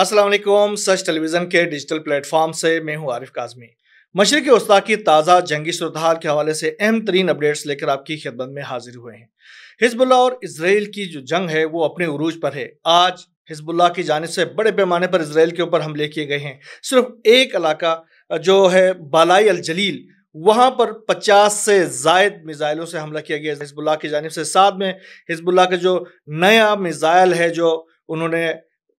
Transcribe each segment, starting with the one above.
Aslam Sach television के digital platform से मैं हूँ आरिफ काजमी मशरक़ उस्ता की ताज़ा जंगी सूरतहाल के हवाले से अहम तरीन अपडेट्स लेकर आपकी खिदमत में हाजिर हुए हैं हिजबुल्ला और इसराइल की जो जंग है वो अपने उरूज पर है आज हिजबुल्ला की जानब से बड़े पैमाने पर इसराइल के ऊपर हमले किए गए हैं सिर्फ एक इलाका जो है बालाई अल जलील वहाँ पर 50 से जायद मिज़ाइलों से हमला किया गया हिजबुल्ला की जानब से साथ में हिजबुल्ला का जो नया मिज़ाइल है जो उन्होंने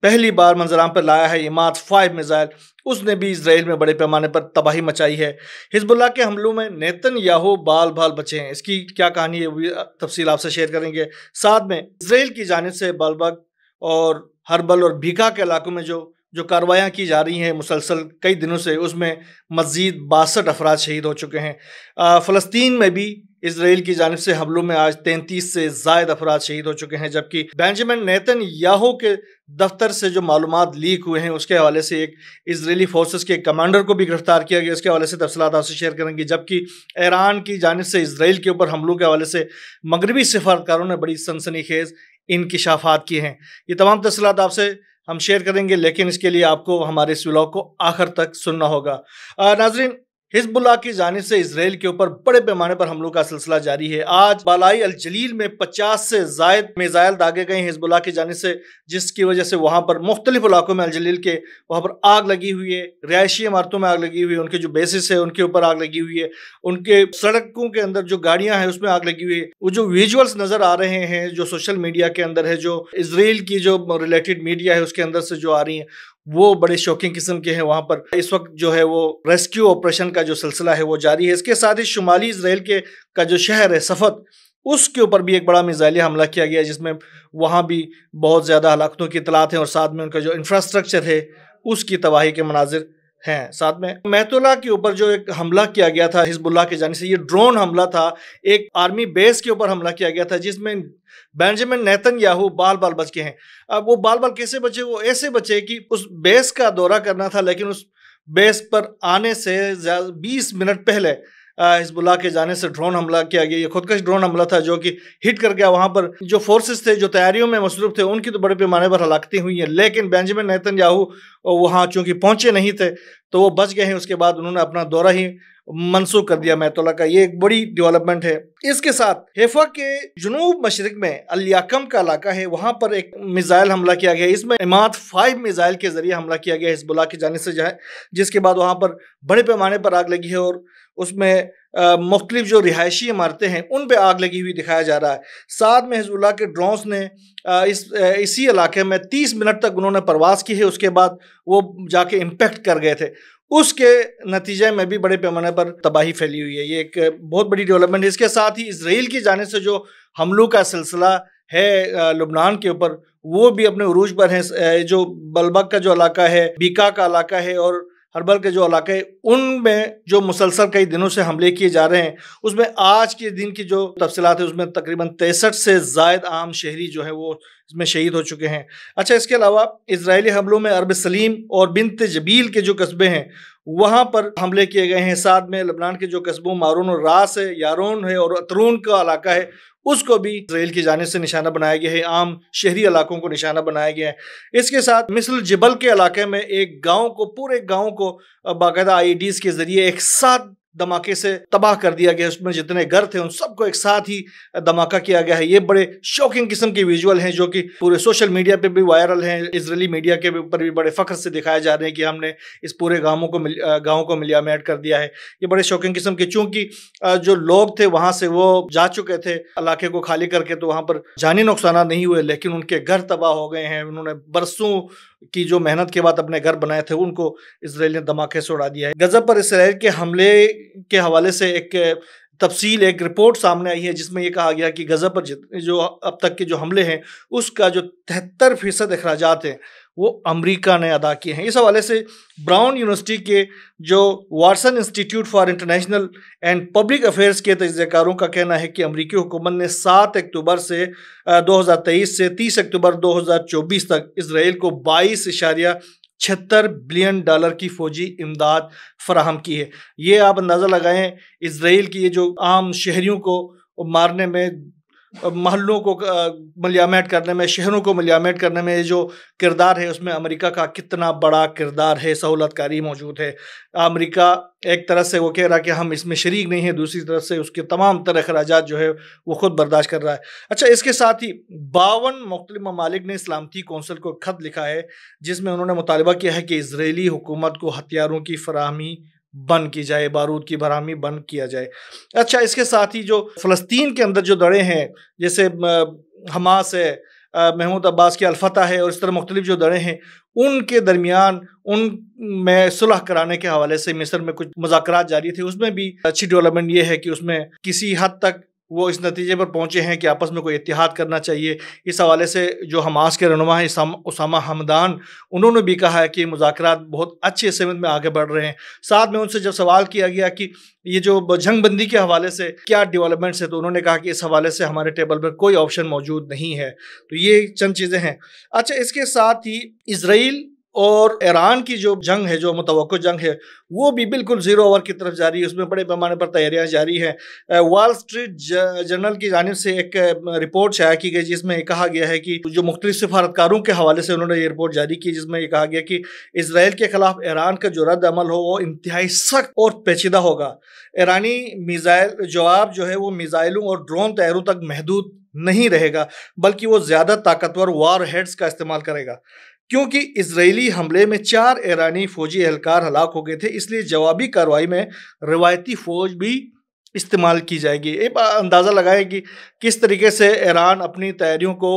पहली बार मंजराम पर लाया है इमाद फाइव मिज़ाइल उसने भी इसराइल में बड़े पैमाने पर तबाही मचाई है हिजबुल्ला के हमलों में नेतन याहो बाल बाल बचे हैं इसकी क्या कहानी है वो तफसील आपसे शेयर करेंगे साथ में इसराइल की जानब से बालबाग और हरबल और भीखा के इलाकों में जो जो कार्रवाइयाँ की जा रही हैं मुसलसल कई दिनों से उसमें मजीद बासठ अफराद शहीद हो चुके हैं फ़लस्तीन में भी इसराइल की जानब से हमलों में आज तैंतीस से जायद अफराज शहीद हो चुके हैं जबकि बेंजामिन नैतन याहो के दफ्तर से जो मालूम लीक हुए हैं उसके हवाले से एक इसराइली फोर्सेस के कमांडर को भी गिरफ्तार किया गया उसके हवाले से तफसलत आपसे शेयर करेंगे जबकि ईरान की जानब से इसराइल के ऊपर हमलों के हवाले से मगरबी सफारतकारों ने बड़ी सनसनी खेज़ इनकशाफात किए हैं ये तमाम तफसलत आपसे हम शेयर करेंगे लेकिन इसके लिए आपको हमारे इस व्लॉग को आखिर तक सुनना होगा नाजरीन हिजबुल्ला की जानब से इसराइल के ऊपर बड़े पैमाने पर हमलों का सिलसिला जारी है आज बालाई अल जलील में 50 से जायद मिजाइल दागे गए हिजबुल्ला की जानब से जिसकी वजह से वहाँ पर मुख्तलिफ इलाकों में अल जलील के वहाँ पर आग लगी हुई है रिहायशी इमारतों में आग लगी हुई है उनके जो बेसिस है उनके ऊपर आग लगी हुई है उनके सड़कों के अंदर जो गाड़ियाँ हैं उसमें आग लगी हुई है वो जो विजुअल्स नज़र आ रहे हैं जो सोशल मीडिया के अंदर है जो इसराइल की जो रिलेटेड मीडिया है उसके अंदर से जो आ रही है वो बड़े शौकीन किस्म के हैं वहाँ पर इस वक्त जो है वो रेस्क्यू ऑपरेशन का जो सिलसिला है वो जारी है इसके साथ ही शुमाली इसराइल के का जो शहर है सफ़त उसके ऊपर भी एक बड़ा मिज़ाइली हमला किया गया जिसमें वहाँ भी बहुत ज़्यादा हलाकतों की इतलात हैं और साथ में उनका जो इंफ्रास्ट्रक्चर है उसकी तबाही के मनाजिर हैं साथ में मैतुल्ला के ऊपर जो एक हमला किया गया था हिजबुल्ला के जाने से ये ड्रोन हमला था एक आर्मी बेस के ऊपर हमला किया गया था जिसमें बेंजामिन नेतन याहू बाल बाल बच गए हैं अब वो बाल बाल कैसे बचे वो ऐसे बचे कि उस बेस का दौरा करना था लेकिन उस बेस पर आने से बीस मिनट पहले हिजबुल्ला के जाने से ड्रोन हमला किया गया ये खुदकश ड्रोन हमला था जो कि हिट कर गया वहाँ पर जो फोर्सेस थे जो तैयारियों में मसरूफ थे उनकी तो बड़े पैमाने पर हलाकती हुई हैं लेकिन बेंजामिन नैतन याहू वहाँ चूँकि पहुँचे नहीं थे तो वो बच गए हैं उसके बाद उन्होंने अपना दौरा ही मनसूख कर दिया मैतोला का ये एक बड़ी डेवलपमेंट है इसके साथ हेफा के जुनूब मशरक में अलियाकम का इलाका है वहाँ पर एक मिज़ाइल हमला किया गया इसमें इमात फाइव मिज़ाइल के ज़रिए हमला किया गया हिजबुल्ला की जाने से जो जिसके बाद वहाँ पर बड़े पैमाने पर आग लगी है और उसमें मुख्तलिफ जो रिहायशी इमारतें हैं उन पर आग लगी हुई दिखाया जा रहा है साथ में हिजबुल्ला के ड्रोन्स ने इस इसी इलाके में तीस मिनट तक उन्होंने परवास की है उसके बाद वो जाके इम्पेक्ट कर गए थे उसके नतीजे में भी बड़े पैमाने पर तबाही फैली हुई है ये एक बहुत बड़ी डेवलपमेंट है इसके साथ ही इसराइल की जाने से जो हमलों का सिलसिला है लुबनान के ऊपर वो भी अपने उरूज पर हैं जो बलबक का जो इलाका है बीका का इलाका है और हरबल के जो इलाके उनमें जो मुसलसल कई दिनों से हमले किए जा रहे हैं उसमें आज के दिन की जो तफसलत है उसमें तकरीबन तिरसठ से जायद आम शहरी जो है वो इसमें शहीद हो चुके हैं अच्छा इसके अलावा इसराइली हमलों में अरब सलीम और बिनत जबील के जो कस्बे हैं वहाँ पर हमले किए गए हैं साथ में लबनान के जो कस्बों मारून और रास है यारून है और अतरून का इलाका है उसको भी इसराइल की जाने से निशाना बनाया गया है आम शहरी इलाकों को निशाना बनाया गया है इसके साथ मिसल जबल के इलाके में एक गांव को पूरे गांव को बाकायदा आई e के ज़रिए एक साथ धमाके से तबाह कर दिया गया उसमें जितने घर थे उन सबको एक साथ ही धमाका किया गया है ये बड़े शौकिंग किस्म के विजुअल हैं जो कि पूरे सोशल मीडिया पे भी वायरल हैं इसराइली मीडिया के ऊपर भी बड़े फख्र से दिखाए जा रहे हैं कि हमने इस पूरे गाँवों को मिल गाँव को मिलिया में ऐड कर दिया है ये बड़े शौकिंग किस्म के चूँकि जो लोग थे वहाँ से वो जा चुके थे इलाके को खाली करके तो वहाँ पर जानी नुकसान नहीं हुए लेकिन उनके घर तबाह हो गए हैं उन्होंने बरसों की जो मेहनत के बाद अपने घर बनाए थे उनको इसराइल ने धमाके से उड़ा दिया है गजब पर इसराइल के हमले के हवाले से एक तफसील एक रिपोर्ट सामने आई है जिसमें यह कहा गया कि गज़ा पर जो अब तक के जो हमले हैं उसका जो तिहत्तर फीसद अखराज हैं वो अमेरिका ने अदा किए हैं इस हवाले से ब्राउन यूनिवर्सिटी के जो Watson Institute for International and Public Affairs के तजयकारों का कहना है कि अमरीकी हुकूमत ने सात अक्टूबर से दो हज़ार तेईस से तीस अक्टूबर दो हज़ार चौबीस तक इसराइल को बाईस इशारिया छिहत्तर बिलियन डॉलर की फौजी इमदाद फराहम की है ये आप अंदाज़ा लगाएं इसराइल की ये जो आम शहरीों को मारने में महलों को मलियामेट करने में शहरों को मलियामेट करने में जो किरदार है उसमें अमेरिका का कितना बड़ा किरदार है सहूलतकारी मौजूद है अमेरिका एक तरफ से वो कह रहा है कि हम इसमें शरीक नहीं है दूसरी तरफ से उसके तमाम तरह अखराज जो है वो खुद बर्दाश्त कर रहा है अच्छा इसके साथ ही बावन मख्त ममालिक ने सलामती कौंसिल को खत लिखा है जिसमें उन्होंने मुतालबा किया है कि इसराइली हुकूमत को हथियारों की फरहमी बंद की जाए बारूद की बरामी बंद किया जाए अच्छा इसके साथ ही जो फ़लस्तीन के अंदर जो दड़े हैं जैसे हमास है महमूद अब्बास की अलफता है और इस तरह मुख्तलिफ जो दड़े हैं उनके दरमियान उन में सुलह कराने के हवाले से मिस्र में कुछ मजाक जारी थे उसमें भी अच्छी डेवलपमेंट ये है कि उसमें किसी हद तक वो इस नतीजे पर पहुंचे हैं कि आपस में कोई इतिहाद करना चाहिए इस हवाले से जो हमास के रहनुमा हैं उसामा हमदान उन्होंने भी कहा है कि मुजाकर बहुत अच्छे समित में आगे बढ़ रहे हैं साथ में उनसे जब सवाल किया गया कि ये जो जंगबंदी के हवाले से क्या डेवलपमेंट्स है तो उन्होंने कहा कि इस हवाले से हमारे टेबल पर कोई ऑप्शन मौजूद नहीं है तो ये चंद चीज़ें हैं अच्छा इसके साथ ही इसराइल और ईरान की जो जंग है जो मुतव जंग है वो भी बिल्कुल ज़ीरो ओवर की तरफ जारी है उसमें बड़े पैमाने पर तैयारियां जारी हैं वॉल स्ट्रीट जर्नल की जानब से एक रिपोर्ट शाया की गई जिसमें कहा गया है कि जो मुख्त सफारतकारों के हवाले से उन्होंने ये रिपोर्ट जारी की जिसमें यह कहा गया कि इसराइल के खिलाफ ईरान का जो रद्द अमल हो वो इंतहाई सख्त और पेचीदा होगा ईरानी मिज़ाइल जवाब जो है वो मिज़ाइलों और ड्रोन तैयारों तक महदूद नहीं रहेगा बल्कि वो ज़्यादा ताकतवर वार हेड्स का इस्तेमाल करेगा क्योंकि इसराइली हमले में चार ईरानी फौजी एहलकार हलाक हो गए थे इसलिए जवाबी कार्रवाई में रवायती फौज भी इस्तेमाल की जाएगी एक अंदाज़ा लगाएं कि किस तरीके से ईरान अपनी तैयारियों को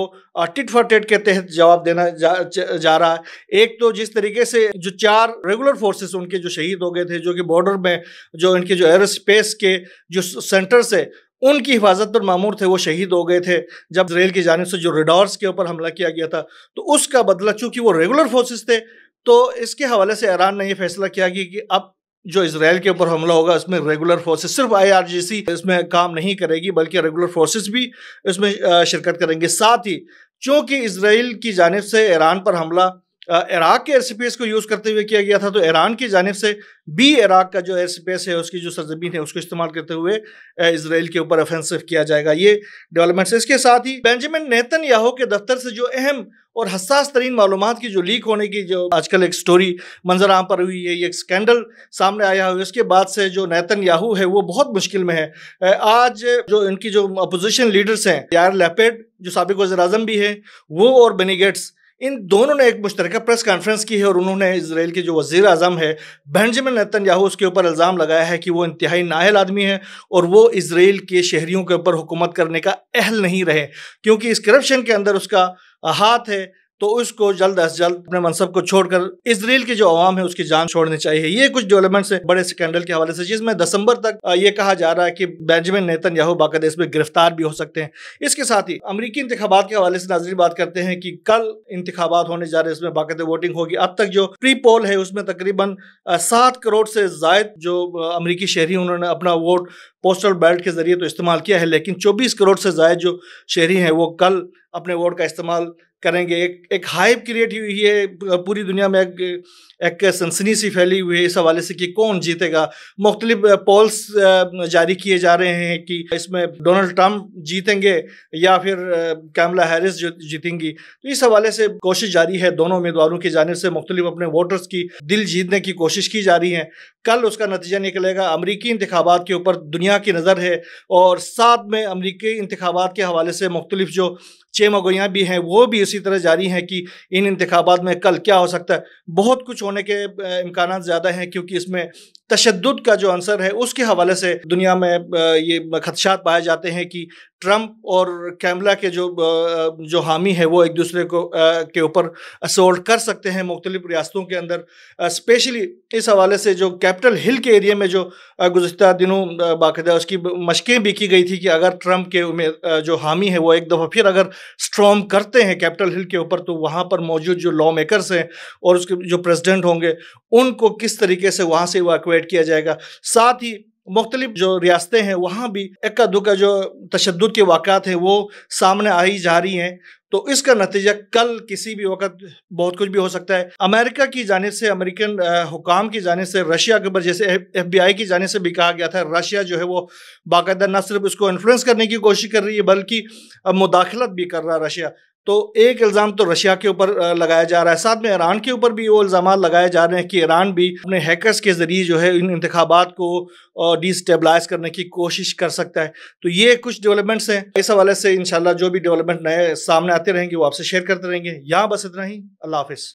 टिट फॉर टिट के तहत जवाब देना जा, जा रहा है एक तो जिस तरीके से जो चार रेगुलर फोर्सेस उनके जो शहीद हो गए थे जो कि बॉर्डर में जो इनके जो एयर स्पेस के जो सेंटर्स है उनकी हिफाजत पर मामूर थे वो शहीद हो गए थे जब इसराइल की जानब से जो रिडॉर्स के ऊपर हमला किया गया था तो उसका बदला चूंकि वो रेगुलर फोर्सेस थे तो इसके हवाले से ईरान ने ये फैसला किया कि, कि अब जो इसराइल के ऊपर हमला होगा इसमें रेगुलर फोर्सेस सिर्फ आईआरजीसी इसमें काम नहीं करेगी बल्कि रेगुलर फोर्सेस भी इसमें शिरकत करेंगे साथ ही चूँकि इसराइल की जानब से ईरान पर हमला इराक के एयर स्पेस को यूज़ करते हुए किया गया था तो ईरान की जानब से भी इराक का जो एयर स्पेस है उसकी जो सरजमीन है उसको इस्तेमाल करते हुए इसराइल के ऊपर ऑफेंसिव किया जाएगा ये डेवलपमेंट्स इसके साथ ही बेंजामिन नेतन याहो के दफ्तर से जो अहम और हसास तरीन मालूम की जो लीक होने की जो आजकल एक स्टोरी मंजर आम पर हुई है ये एक स्कैंडल सामने आया हुआ उसके बाद से जो नैतन याहू है वो बहुत मुश्किल में है आज जो इनकी जो अपोजिशन लीडर्स हैं यार लैपेड जो सबक वजर अजम भी हैं वो और बेनीगेट्स इन दोनों ने एक मुश्तरक प्रेस कॉन्फ्रेंस की है और उन्होंने इसराइल के जो वजीर अजम है नतन याहू उसके ऊपर इल्ज़ाम लगाया है कि वो इंतहाई नाहल आदमी है और वो इसराइल के शहरीों के ऊपर हुकूमत करने का अहल नहीं रहे क्योंकि इस करप्शन के अंदर उसका हाथ है तो उसको जल्द अज जल्द अपने मनसब को छोड़कर इसराइल की जो आवाम है उसकी जान छोड़नी चाहिए ये कुछ डेवलपमेंट्स है बड़े स्कैंडल के हवाले से जिसमें दिसंबर तक ये कहा जा रहा है कि बेंजामिन नेतन याहू बांग्लादेश में गिरफ्तार भी हो सकते हैं इसके साथ ही अमरीकी इंतबात के हवाले से नाजरी बात करते हैं कि कल इंतबात होने जा रहे हैं इसमें बाकायदे वोटिंग होगी अब तक जो प्री पोल है उसमें तकरीबन सात करोड़ से जायद जो अमरीकी शहरी उन्होंने अपना वोट पोस्टल बैल्ट के ज़रिए तो इस्तेमाल किया है लेकिन 24 करोड़ से ज्यादा जो शहरी हैं वो कल अपने वोट का इस्तेमाल करेंगे एक एक हाइप क्रिएट हुई है पूरी दुनिया में एक एक सनसनी सी फैली हुई है इस हवाले से कि कौन जीतेगा मुख्तलिफ पोल्स जारी किए जा रहे हैं कि इसमें डोनाल्ड ट्रंप जीतेंगे या फिर कैमला हैरिस जो जीतेंगी तो इस हवाले से कोशिश जारी है दोनों उम्मीदवारों की जानब से मुख्तलिफ अपने वोटर्स की दिल जीतने की कोशिश की जा रही है कल उसका नतीजा निकलेगा अमरीकी इंतबात के ऊपर दुनिया की नज़र है और साथ में अमरीकी इंतबात के हवाले से मुख्तलिफ जो मगोयाँ भी हैं वो भी इसी तरह जारी हैं कि इन इंतबात में कल क्या हो सकता है बहुत कुछ होने के इम्कान ज़्यादा हैं क्योंकि इसमें तशद का जो अंसर है उसके हवाले से दुनिया में ये खदशात पाए जाते हैं कि ट्रंप और कैमला के जो जो हामी है वो एक दूसरे को के ऊपर असोल्ट कर सकते हैं मुख्तलिफ रियासतों के अंदर स्पेशली इस हवाले से जो कैपिटल हिल के एरिए में जो गुजत दिनों बाकायदा उसकी मशकें भी की गई थी कि अगर ट्रंप के जो हामी है वो एक दफ़ा फिर अगर स्ट्रॉम करते हैं कैपिटल हिल के ऊपर तो वहाँ पर मौजूद जो लॉ मेकर्स हैं और उसके जो प्रेसिडेंट होंगे उनको किस तरीके से वहाँ से इवाकुएट किया जाएगा साथ ही मुख्तलिफ जो रियासतें हैं वहाँ भी इक्का दुक्का जो तशद के वाक़ हैं वो सामने आई जा रही हैं तो इसका नतीजा कल किसी भी वक्त बहुत कुछ भी हो सकता है अमेरिका की जाने से अमेरिकन हुकाम की जानब से रशिया के ऊपर जैसे एफ बी आई की जाने से भी कहा गया था रशिया जो है वो बाकायदा न सिर्फ उसको इन्फ्लुएंस करने की कोशिश कर रही है बल्कि मुदाखलत भी कर रहा है रशिया तो एक इल्ज़ाम तो रशिया के ऊपर लगाया जा रहा है साथ में ईरान के ऊपर भी वो इल्ज़ाम लगाए जा रहे हैं कि ईरान भी अपने हैकर्स के ज़रिए जो है इन इंतबात को डिस्टेबलाइज करने की कोशिश कर सकता है तो ये कुछ डेवलपमेंट्स हैं इस हवाले से इन जो भी डेवलपमेंट नए सामने आते रहेंगे वो आपसे शेयर करते रहेंगे यहाँ बस इतना ही अल्लाह हाफ़